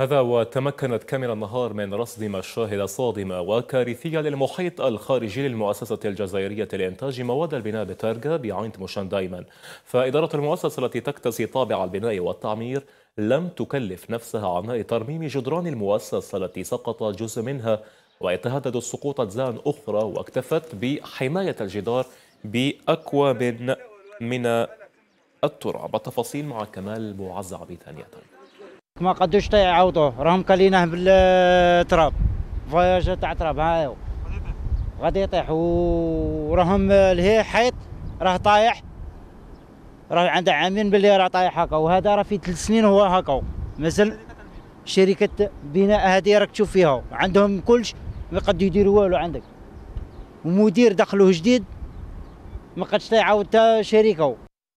هذا وتمكنت كاميرا النهار من رصد مشاهد صادمة وكارثية للمحيط الخارجي للمؤسسة الجزائرية لإنتاج مواد البناء بتارغا بعين موشان دايما فإدارة المؤسسة التي تكتسي طابع البناء والتعمير لم تكلف نفسها عناء ترميم جدران المؤسسة التي سقط جزء منها ويتهدد السقوط أجزاء أخرى واكتفت بحماية الجدار بأكوى من, التراب التفاصيل مع كمال معزع ثانيه ما قدوش تيعوضوه راهم كاليناه بالتراب فياج تاع تراب هايو غادي يطيح وراهم لهي حيط راه طايح راه عنده عامين باللي راه طايح هكا وهذا راه في ثلاث سنين هو هكا مازال شركه بناء هذه راك تشوف فيها عندهم كلش ما قد يديروا والو عندك ومدير دخله جديد ما قدش تعاود حتى شريكه